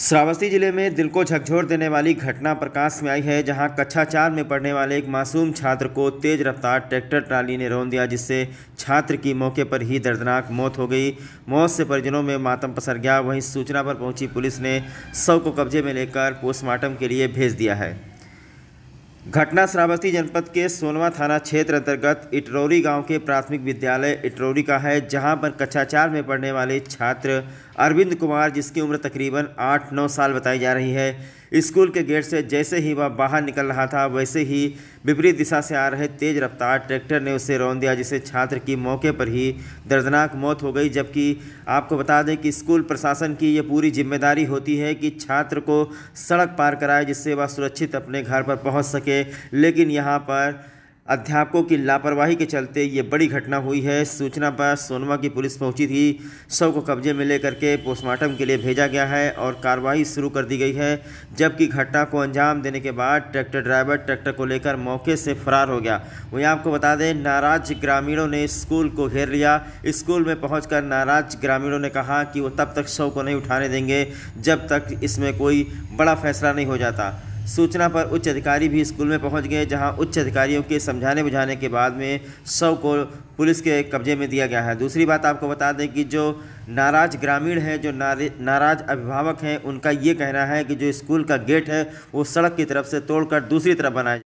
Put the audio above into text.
श्रावस्ती जिले में दिल को झकझोर देने वाली घटना प्रकाश में आई है जहां कक्षा चार में पढ़ने वाले एक मासूम छात्र को तेज रफ्तार ट्रैक्टर ट्राली ने रोन दिया जिससे छात्र की मौके पर ही दर्दनाक मौत हो गई मौत से परिजनों में मातम पसर गया वहीं सूचना पर पहुंची पुलिस ने शव को कब्जे में लेकर पोस्टमार्टम के लिए भेज दिया है घटना श्रावस्ती जनपद के सोनवा थाना क्षेत्र अंतर्गत इटरौरी गांव के प्राथमिक विद्यालय इटरौरी का है जहां पर कक्षा चार में पढ़ने वाले छात्र अरविंद कुमार जिसकी उम्र तकरीबन आठ नौ साल बताई जा रही है स्कूल के गेट से जैसे ही वह बाहर निकल रहा था वैसे ही विपरीत दिशा से आ रहे तेज रफ्तार ट्रैक्टर ने उसे रौन दिया जिससे छात्र की मौके पर ही दर्दनाक मौत हो गई जबकि आपको बता दें कि स्कूल प्रशासन की ये पूरी जिम्मेदारी होती है कि छात्र को सड़क पार कराए जिससे वह सुरक्षित अपने घर पर पहुँच सके लेकिन यहाँ पर अध्यापकों की लापरवाही के चलते ये बड़ी घटना हुई है सूचना पर सोनवा की पुलिस पहुंची थी शव को कब्जे में लेकर के पोस्टमार्टम के लिए भेजा गया है और कार्रवाई शुरू कर दी गई है जबकि घटना को अंजाम देने के बाद ट्रैक्टर ड्राइवर ट्रैक्टर को लेकर मौके से फरार हो गया वहीं आपको बता दें नाराज ग्रामीणों ने स्कूल को घेर लिया स्कूल में पहुँच नाराज ग्रामीणों ने कहा कि वो तब तक शव को नहीं उठाने देंगे जब तक इसमें कोई बड़ा फैसला नहीं हो जाता सूचना पर उच्च अधिकारी भी स्कूल में पहुंच गए जहां उच्च अधिकारियों के समझाने बुझाने के बाद में शव को पुलिस के कब्जे में दिया गया है दूसरी बात आपको बता दें कि जो नाराज ग्रामीण हैं जो नाराज अभिभावक हैं उनका ये कहना है कि जो स्कूल का गेट है वो सड़क की तरफ से तोड़कर दूसरी तरफ बनाया